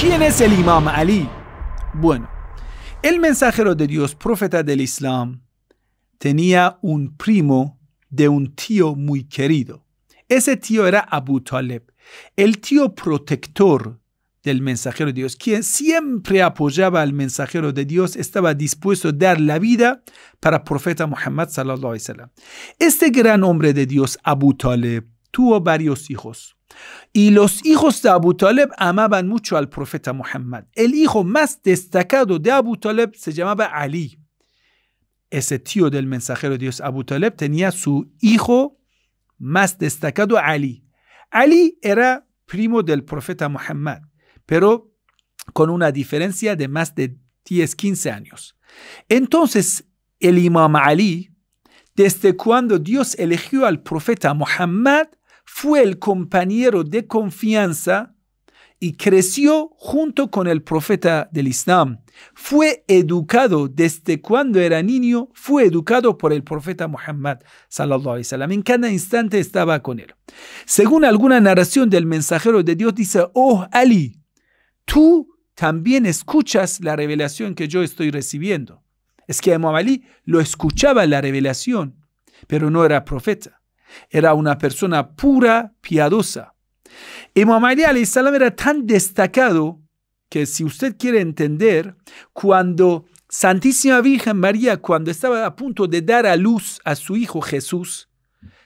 ¿Quién es el Imam Ali? Bueno, el mensajero de Dios, profeta del Islam, tenía un primo de un tío muy querido. Ese tío era Abu Talib, el tío protector del mensajero de Dios, quien siempre apoyaba al mensajero de Dios, estaba dispuesto a dar la vida para el profeta Muhammad. Este gran hombre de Dios, Abu Talib, tuvo varios hijos. Y los hijos de Abu Talib amaban mucho al profeta Muhammad. El hijo más destacado de Abu Talib se llamaba Ali. Ese tío del mensajero de Dios, Abu Talib, tenía su hijo más destacado, Ali. Ali era primo del profeta Muhammad, pero con una diferencia de más de 10, 15 años. Entonces, el imam Ali, desde cuando Dios eligió al profeta Muhammad, fue el compañero de confianza y creció junto con el profeta del Islam. Fue educado desde cuando era niño, fue educado por el profeta Muhammad sallallahu En cada instante estaba con él. Según alguna narración del mensajero de Dios dice, "Oh Ali, tú también escuchas la revelación que yo estoy recibiendo." Es que Imam Ali lo escuchaba la revelación, pero no era profeta. Era una persona pura, piadosa. Muhammad Ali salam era tan destacado que si usted quiere entender, cuando Santísima Virgen María, cuando estaba a punto de dar a luz a su hijo Jesús,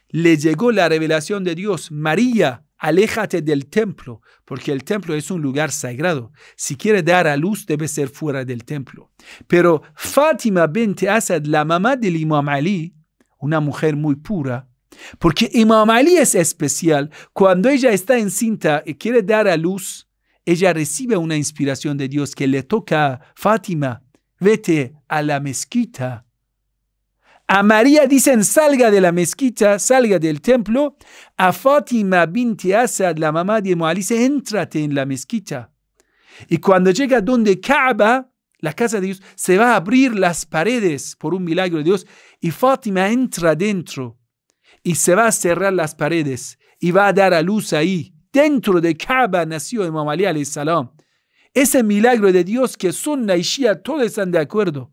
le llegó la revelación de Dios, María, aléjate del templo, porque el templo es un lugar sagrado. Si quiere dar a luz, debe ser fuera del templo. Pero Fátima Bente Asad, la mamá del Imam Ali, una mujer muy pura, porque Imam Ali es especial. Cuando ella está encinta y quiere dar a luz, ella recibe una inspiración de Dios que le toca a Fátima, vete a la mezquita. A María dicen salga de la mezquita, salga del templo. A Fátima binti Asad, la mamá de Ali, dice entrate en la mezquita. Y cuando llega donde Kaaba, la casa de Dios, se va a abrir las paredes por un milagro de Dios y Fátima entra dentro y se va a cerrar las paredes y va a dar a luz ahí. Dentro de Kaaba nació Imam Ali alayhi salam. Ese milagro de Dios que son y todos están de acuerdo.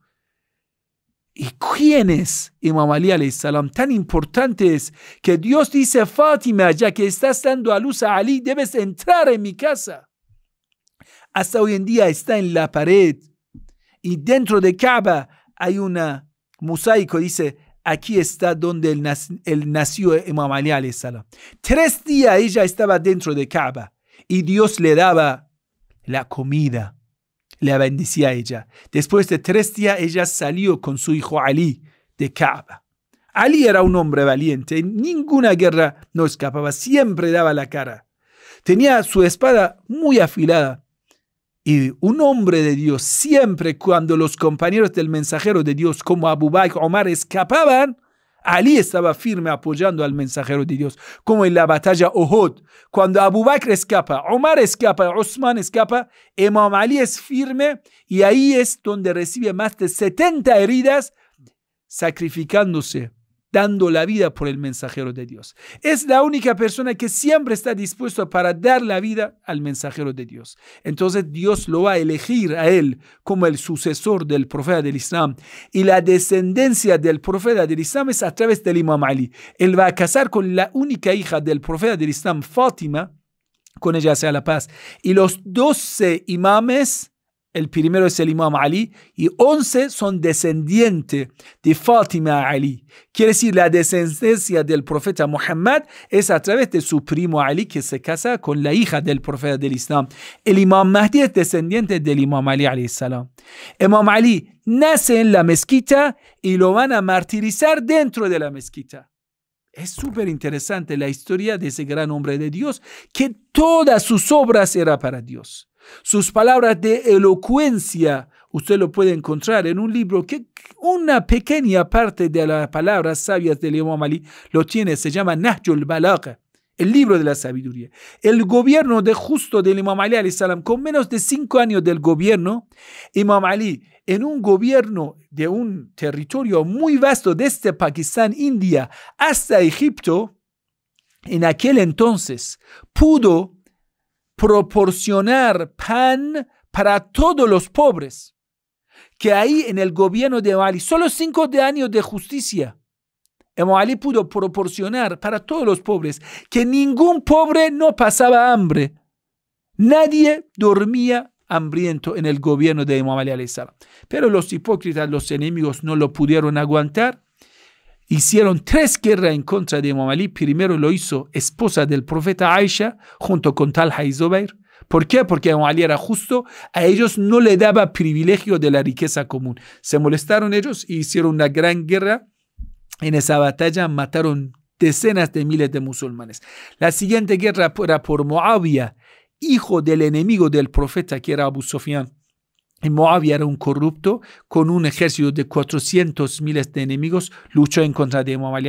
¿Y quién es Imam Ali salam? Tan importante es que Dios dice, Fátima, ya que estás dando a luz a Ali, debes entrar en mi casa. Hasta hoy en día está en la pared. Y dentro de Kaaba hay una mosaico, dice, aquí está donde él, nació, él nació eh, Imam Tres días ella estaba dentro de Kaaba y Dios le daba la comida, la bendecía a ella. Después de tres días ella salió con su hijo Ali de Kaaba. Ali era un hombre valiente, en ninguna guerra no escapaba, siempre daba la cara. Tenía su espada muy afilada y un hombre de Dios, siempre cuando los compañeros del mensajero de Dios, como Abu Bakr, Omar, escapaban, Ali estaba firme apoyando al mensajero de Dios, como en la batalla Uhud. Cuando Abu Bakr escapa, Omar escapa, Osman escapa, Imam Ali es firme y ahí es donde recibe más de 70 heridas sacrificándose dando la vida por el mensajero de Dios. Es la única persona que siempre está dispuesta para dar la vida al mensajero de Dios. Entonces Dios lo va a elegir a él como el sucesor del profeta del Islam. Y la descendencia del profeta del Islam es a través del Imam Ali. Él va a casar con la única hija del profeta del Islam, Fátima, con ella sea la paz. Y los doce imames el primero es el Imam Ali y 11 son descendientes de Fátima Ali. Quiere decir, la descendencia del profeta Muhammad es a través de su primo Ali que se casa con la hija del profeta del Islam. El Imam Mahdi es descendiente del Imam Ali. Imam Ali nace en la mezquita y lo van a martirizar dentro de la mezquita. Es súper interesante la historia de ese gran hombre de Dios que todas sus obras eran para Dios. Sus palabras de elocuencia, usted lo puede encontrar en un libro que una pequeña parte de las palabras sabias del Imam Ali lo tiene, se llama Nahjul Balagha, el libro de la sabiduría. El gobierno de justo del Imam Ali, con menos de cinco años del gobierno, Imam Ali, en un gobierno de un territorio muy vasto desde este Pakistán, India, hasta Egipto, en aquel entonces pudo proporcionar pan para todos los pobres. Que ahí en el gobierno de Ali, solo cinco de años de justicia, Ali pudo proporcionar para todos los pobres, que ningún pobre no pasaba hambre. Nadie dormía hambriento en el gobierno de Imam Ali. Pero los hipócritas, los enemigos, no lo pudieron aguantar hicieron tres guerras en contra de Imam Primero lo hizo esposa del profeta Aisha junto con Tal y ¿Por qué? Porque Imam era justo, a ellos no le daba privilegio de la riqueza común. Se molestaron ellos y e hicieron una gran guerra. En esa batalla mataron decenas de miles de musulmanes. La siguiente guerra era por Moabia, hijo del enemigo del profeta que era Abu Sufyan. Moab era un corrupto, con un ejército de 400 miles de enemigos, luchó en contra de Moab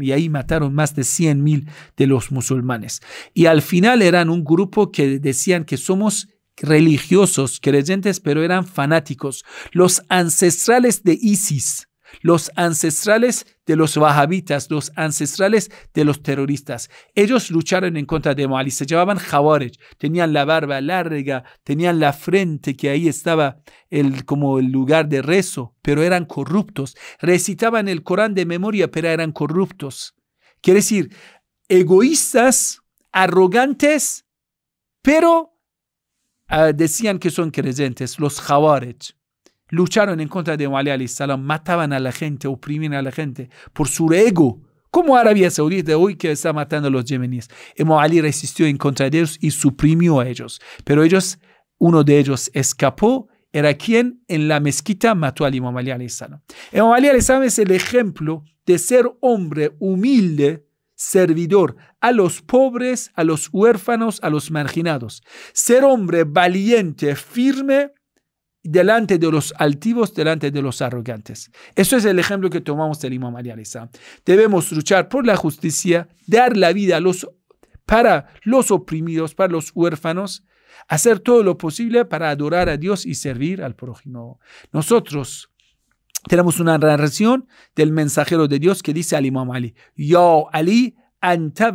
y ahí mataron más de 100 mil de los musulmanes. Y al final eran un grupo que decían que somos religiosos, creyentes, pero eran fanáticos, los ancestrales de ISIS los ancestrales de los Wahhabitas, los ancestrales de los terroristas. Ellos lucharon en contra de Moali, se llamaban Jawarech, tenían la barba larga, tenían la frente que ahí estaba el, como el lugar de rezo, pero eran corruptos, recitaban el Corán de memoria, pero eran corruptos. Quiere decir, egoístas, arrogantes, pero ah, decían que son creyentes, los Jawarech lucharon en contra de al salam, mataban a la gente, oprimían a la gente por su ego. Como Arabia Saudita hoy que está matando a los yemeníes. Imam eh, Ali resistió en contra de ellos y suprimió a ellos. Pero ellos, uno de ellos escapó, era quien en la mezquita mató al Imam Ali al-Islam. Imam Ali al-Islam eh, es el ejemplo de ser hombre humilde, servidor a los pobres, a los huérfanos, a los marginados. Ser hombre valiente, firme, delante de los altivos, delante de los arrogantes. Eso es el ejemplo que tomamos del Imam Ali Debemos luchar por la justicia, dar la vida para los oprimidos, para los huérfanos, hacer todo lo posible para adorar a Dios y servir al prójimo. Nosotros tenemos una narración del mensajero de Dios que dice al Imam Ali, Yo, Ali, anta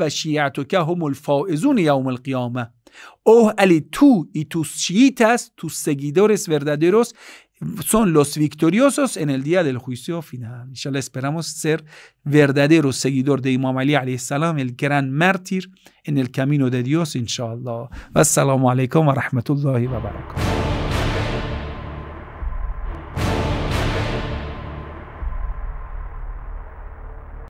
humul faizun al-qiyamah. Oh Ali, tú y tus chiitas, tus seguidores verdaderos, son los victoriosos en el día del juicio final. Inshallah, esperamos ser verdadero seguidor de Imam Ali, salam, el gran mártir en el camino de Dios, inshallah. Wassalamu alaikum wa rahmatullahi wa